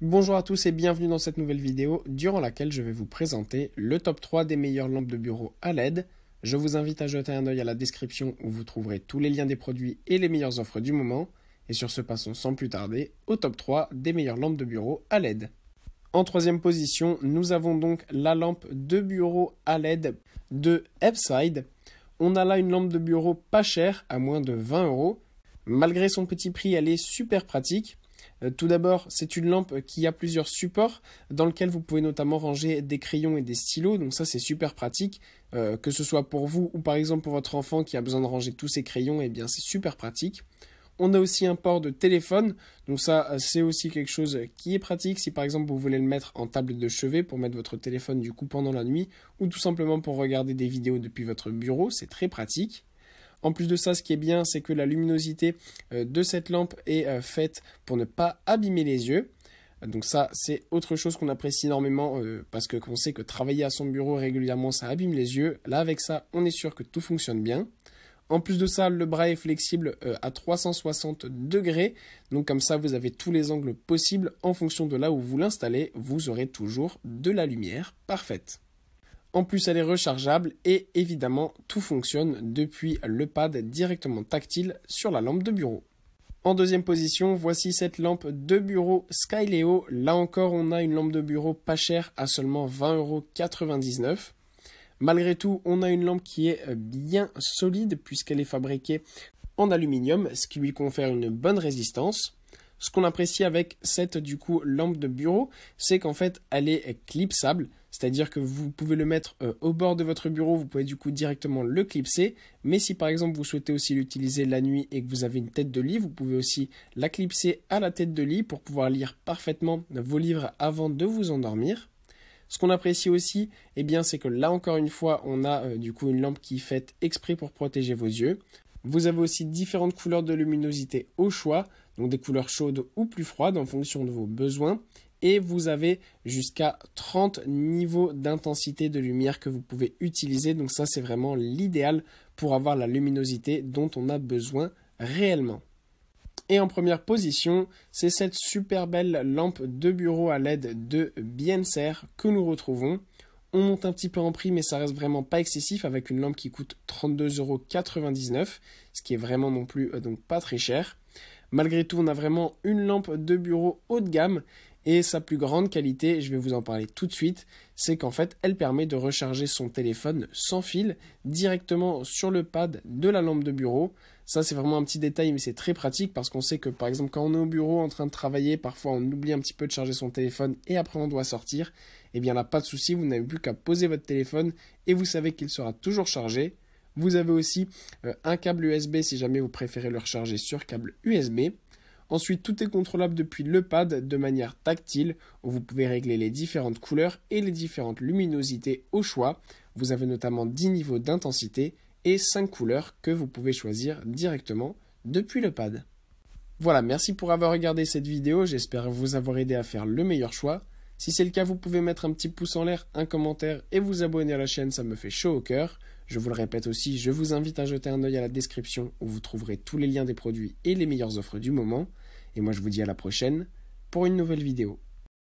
Bonjour à tous et bienvenue dans cette nouvelle vidéo durant laquelle je vais vous présenter le top 3 des meilleures lampes de bureau à LED. Je vous invite à jeter un œil à la description où vous trouverez tous les liens des produits et les meilleures offres du moment. Et sur ce, passons sans plus tarder au top 3 des meilleures lampes de bureau à LED. En troisième position, nous avons donc la lampe de bureau à LED de Epside. On a là une lampe de bureau pas chère, à moins de 20 euros. Malgré son petit prix, elle est super pratique. Euh, tout d'abord, c'est une lampe qui a plusieurs supports dans lequel vous pouvez notamment ranger des crayons et des stylos, donc ça c'est super pratique, euh, que ce soit pour vous ou par exemple pour votre enfant qui a besoin de ranger tous ses crayons, et eh bien c'est super pratique. On a aussi un port de téléphone, donc ça euh, c'est aussi quelque chose qui est pratique si par exemple vous voulez le mettre en table de chevet pour mettre votre téléphone du coup pendant la nuit ou tout simplement pour regarder des vidéos depuis votre bureau, c'est très pratique. En plus de ça, ce qui est bien, c'est que la luminosité euh, de cette lampe est euh, faite pour ne pas abîmer les yeux. Donc ça, c'est autre chose qu'on apprécie énormément euh, parce qu'on sait que travailler à son bureau régulièrement, ça abîme les yeux. Là, avec ça, on est sûr que tout fonctionne bien. En plus de ça, le bras est flexible à 360 degrés. Donc comme ça, vous avez tous les angles possibles en fonction de là où vous l'installez. Vous aurez toujours de la lumière parfaite. En plus, elle est rechargeable et évidemment, tout fonctionne depuis le pad directement tactile sur la lampe de bureau. En deuxième position, voici cette lampe de bureau Skyleo. Là encore, on a une lampe de bureau pas chère à seulement 20,99€. Malgré tout, on a une lampe qui est bien solide puisqu'elle est fabriquée en aluminium, ce qui lui confère une bonne résistance. Ce qu'on apprécie avec cette du coup lampe de bureau, c'est qu'en fait elle est clipsable, c'est-à-dire que vous pouvez le mettre euh, au bord de votre bureau, vous pouvez du coup directement le clipser. Mais si par exemple vous souhaitez aussi l'utiliser la nuit et que vous avez une tête de lit, vous pouvez aussi la clipser à la tête de lit pour pouvoir lire parfaitement vos livres avant de vous endormir. Ce qu'on apprécie aussi, eh bien, c'est que là encore une fois, on a euh, du coup une lampe qui est faite exprès pour protéger vos yeux. Vous avez aussi différentes couleurs de luminosité au choix, donc des couleurs chaudes ou plus froides en fonction de vos besoins et vous avez jusqu'à 30 niveaux d'intensité de lumière que vous pouvez utiliser. Donc ça, c'est vraiment l'idéal pour avoir la luminosité dont on a besoin réellement. Et en première position, c'est cette super belle lampe de bureau à l'aide de Bienser que nous retrouvons. On monte un petit peu en prix, mais ça reste vraiment pas excessif avec une lampe qui coûte 32,99€, ce qui est vraiment non plus euh, donc pas très cher. Malgré tout, on a vraiment une lampe de bureau haut de gamme et sa plus grande qualité, je vais vous en parler tout de suite, c'est qu'en fait, elle permet de recharger son téléphone sans fil directement sur le pad de la lampe de bureau. Ça, c'est vraiment un petit détail, mais c'est très pratique parce qu'on sait que, par exemple, quand on est au bureau en train de travailler, parfois on oublie un petit peu de charger son téléphone et après on doit sortir. Eh bien là, pas de souci, vous n'avez plus qu'à poser votre téléphone et vous savez qu'il sera toujours chargé. Vous avez aussi euh, un câble USB si jamais vous préférez le recharger sur câble USB. Ensuite, tout est contrôlable depuis le pad de manière tactile, où vous pouvez régler les différentes couleurs et les différentes luminosités au choix. Vous avez notamment 10 niveaux d'intensité et 5 couleurs que vous pouvez choisir directement depuis le pad. Voilà, merci pour avoir regardé cette vidéo, j'espère vous avoir aidé à faire le meilleur choix. Si c'est le cas, vous pouvez mettre un petit pouce en l'air, un commentaire et vous abonner à la chaîne, ça me fait chaud au cœur. Je vous le répète aussi, je vous invite à jeter un œil à la description où vous trouverez tous les liens des produits et les meilleures offres du moment. Et moi je vous dis à la prochaine pour une nouvelle vidéo.